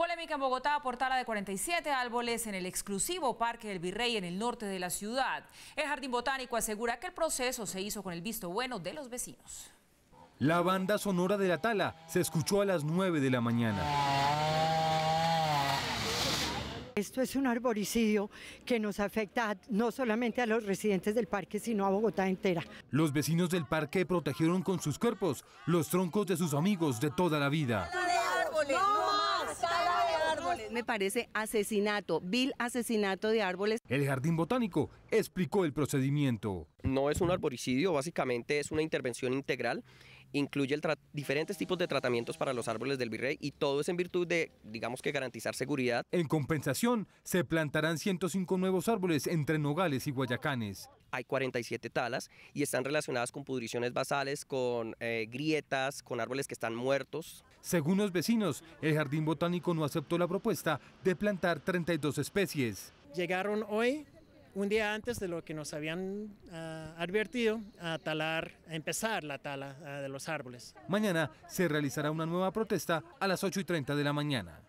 Polémica en Bogotá por tala de 47 árboles en el exclusivo Parque del Virrey en el norte de la ciudad. El Jardín Botánico asegura que el proceso se hizo con el visto bueno de los vecinos. La banda sonora de la tala se escuchó a las 9 de la mañana. Esto es un arboricidio que nos afecta no solamente a los residentes del parque, sino a Bogotá entera. Los vecinos del parque protegieron con sus cuerpos los troncos de sus amigos de toda la vida. Me parece asesinato, vil asesinato de árboles. El Jardín Botánico explicó el procedimiento. No es un arboricidio, básicamente es una intervención integral incluye diferentes tipos de tratamientos para los árboles del virrey y todo es en virtud de, digamos que garantizar seguridad. En compensación, se plantarán 105 nuevos árboles entre Nogales y Guayacanes. Hay 47 talas y están relacionadas con pudriciones basales, con eh, grietas, con árboles que están muertos. Según los vecinos, el Jardín Botánico no aceptó la propuesta de plantar 32 especies. Llegaron hoy un día antes de lo que nos habían ah, advertido a talar, a empezar la tala ah, de los árboles. Mañana se realizará una nueva protesta a las 8 y 30 de la mañana.